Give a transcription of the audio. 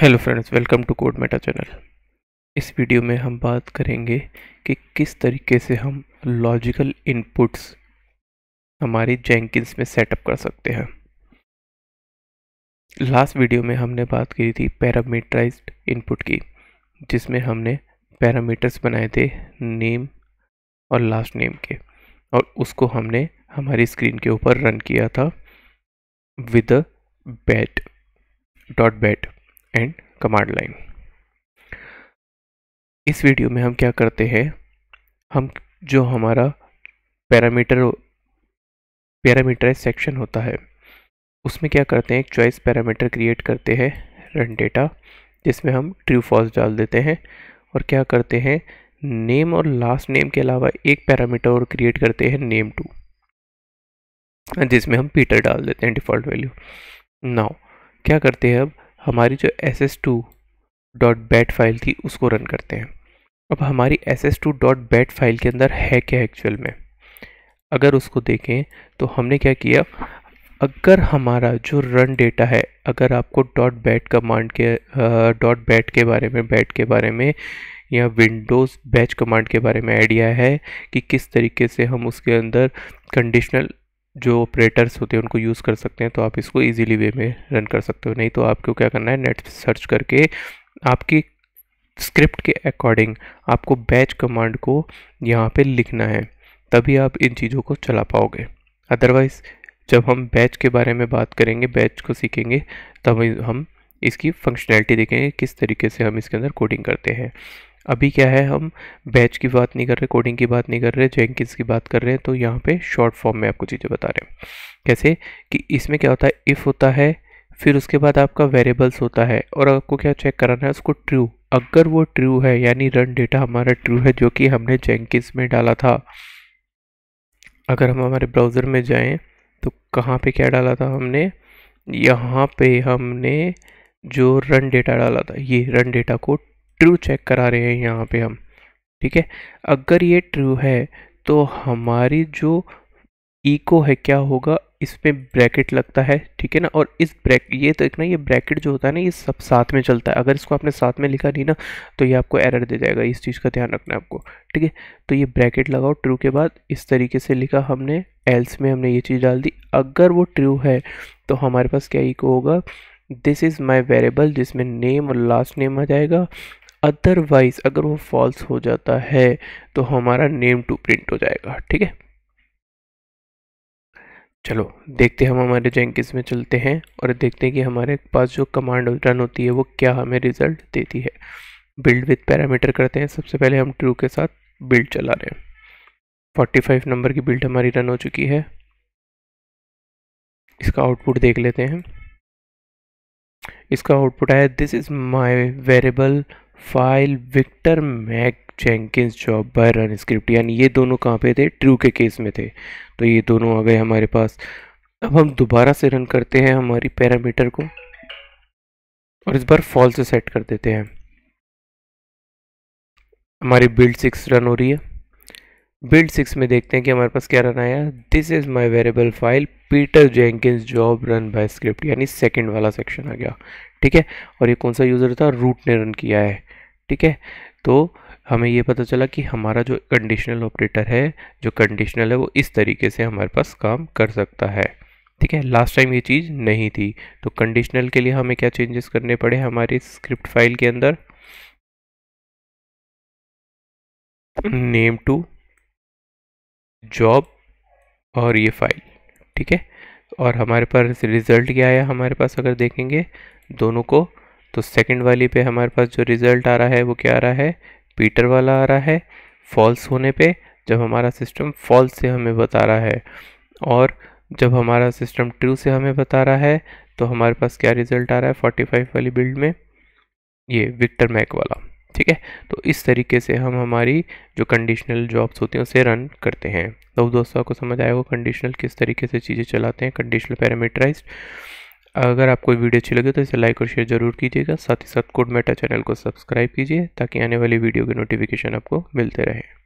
hello friends welcome to Code Meta channel इस video में हम बात करेंगे कि किस तरीके से हम लॉजिकल इनपुट्स हमारी जैंकिस में सेटअप कर सकते हैं लास्ट वीडियो में हमने बात की थी पैरामीटराइज्ड इनपुट की जिसमें हमने पैरामीटर्स बनाए थे नेम और लास्ट नेम के और उसको हमने हमारी स्क्रीन के ऊपर रन किया था with bat dot bat and command line इस वीडियो में हम क्या करते हैं हम जो हमारा पैरामीटर पैरामीटर सेक्शन होता है उसमें क्या करते हैं एक चॉइस पैरामीटर क्रिएट करते हैं रन डेटा जिसमें हम ट्रू फॉल्स डाल देते हैं और क्या करते हैं नेम और लास्ट नेम के अलावा एक पैरामीटर और क्रिएट करते हैं नेम टू जिसमें हम पीटर डाल देते हैं डिफ़ॉल्ट वैल्यू नाउ क्या करते हैं अब हमारी जो S S two dot bat file थी उसको रन करते हैं अब हमारी S S two dot bat file के अंदर है क्या एक्चुअल में अगर उसको देखें तो हमने क्या किया अगर हमारा जो रन डेटा है अगर आपको डॉट बैट कमांड के डॉट बैट के बारे में बैट के बारे में या विंडोज़ बैच कमांड के बारे में आइडिया है कि किस तरीके से हम उसके अंदर कंडीशनल जो ऑपरेटर्स होते हैं उनको यूज़ कर सकते हैं तो आप इसको इजीली वे में रन कर सकते हो नहीं तो आपको क्या करना है नेट सर्च करके आपकी स्क्रिप्ट के अकॉर्डिंग आपको बैच कमांड को यहाँ पे लिखना है तभी आप इन चीज़ों को चला पाओगे अदरवाइज़ जब हम बैच के बारे में बात करेंगे बैच को सीखेंगे तब हम इसकी फंक्शनैलिटी देखेंगे किस तरीके से हम इसके अंदर कोडिंग करते हैं अभी क्या है हम बैच की बात नहीं कर रहे कोडिंग की बात नहीं कर रहे जेंकिस की बात कर रहे हैं तो यहाँ पे शॉर्ट फॉर्म में आपको चीज़ें बता रहे हैं कैसे कि इसमें क्या होता है इफ़ होता है फिर उसके बाद आपका वेरिएबल्स होता है और आपको क्या चेक कराना है उसको ट्रू अगर वो ट्रू है यानी रन डेटा हमारा ट्रू है जो कि हमने जेंकिस में डाला था अगर हम हमारे ब्राउज़र में जाएँ तो कहाँ पर क्या डाला था हमने यहाँ पर हमने जो रन डेटा डाला था ये रन डेटा को ट्रू चेक करा रहे हैं यहाँ पे हम ठीक है अगर ये ट्रू है तो हमारी जो इको है क्या होगा इसमें ब्रैकेट लगता है ठीक है ना और इस ब्रैक ये तो एक ना ये ब्रैकेट जो होता है ना ये सब साथ में चलता है अगर इसको आपने साथ में लिखा नहीं ना तो ये आपको एरर दे जाएगा इस चीज़ का ध्यान रखना है आपको ठीक है तो ये ब्रैकेट लगाओ ट्रू के बाद इस तरीके से लिखा हमने एल्स में हमने ये चीज़ डाल दी अगर वो ट्रू है तो हमारे पास क्या इको होगा दिस इज़ माई वेरेबल जिसमें नेम और लास्ट नेम आ जाएगा अदरवाइज अगर वो फॉल्स हो जाता है तो हमारा नेम टू प्रिंट हो जाएगा ठीक है चलो देखते हम हमारे जेंकिस में चलते हैं और देखते हैं कि हमारे पास जो कमांड रन होती है वो क्या हमें रिजल्ट देती है बिल्ड विथ पैरामीटर करते हैं सबसे पहले हम ट्रू के साथ बिल्ड चला रहे हैं 45 नंबर की बिल्ड हमारी रन हो चुकी है इसका आउटपुट देख लेते हैं इसका आउटपुट आया this is my variable file Victor Mac Jenkins job by run script यानी ये दोनों कहाँ पे थे ट्रू के केस में थे तो ये दोनों आ गए हमारे पास अब हम दोबारा से रन करते हैं हमारी पैरामीटर को और इस बार फॉल से सेट कर देते हैं हमारी बिल्ड सिक्स रन हो रही है बिल्ड सिक्स में देखते हैं कि हमारे पास क्या रन आया this is my variable file Peter Jenkins job run by script यानी सेकंड वाला सेक्शन आ गया ठीक है और ये कौन सा यूज़र था रूट ने रन किया है ठीक है तो हमें ये पता चला कि हमारा जो कंडीशनल ऑपरेटर है जो कंडीशनल है वो इस तरीके से हमारे पास काम कर सकता है ठीक है लास्ट टाइम ये चीज़ नहीं थी तो कंडीशनल के लिए हमें क्या चेंजेस करने पड़े हमारी स्क्रिप्ट फाइल के अंदर नेम टू जॉब और ये फाइल ठीक है और हमारे पास रिजल्ट क्या आया हमारे पास अगर देखेंगे दोनों को तो सेकंड वाली पे हमारे पास जो रिज़ल्ट आ रहा है वो क्या आ रहा है पीटर वाला आ रहा है फॉल्स होने पे जब हमारा सिस्टम फॉल्स से हमें बता रहा है और जब हमारा सिस्टम ट्रू से हमें बता रहा है तो हमारे पास क्या रिज़ल्ट आ रहा है 45 वाली बिल्ड में ये विक्टर मैक वाला ठीक है तो इस तरीके से हम हमारी जो कंडीशनल जॉब्स होती हैं उसे रन करते हैं तो दोस्तों आपको समझ आएगा कंडीशनल किस तरीके से चीज़ें चलाते हैं कंडीशनल पैरामीटराइज्ड अगर आपको वीडियो अच्छी लगे तो इसे लाइक और शेयर जरूर कीजिएगा साथ ही साथ कोड मेटा चैनल को सब्सक्राइब कीजिए ताकि आने वाली वीडियो के नोटिफिकेशन आपको मिलते रहे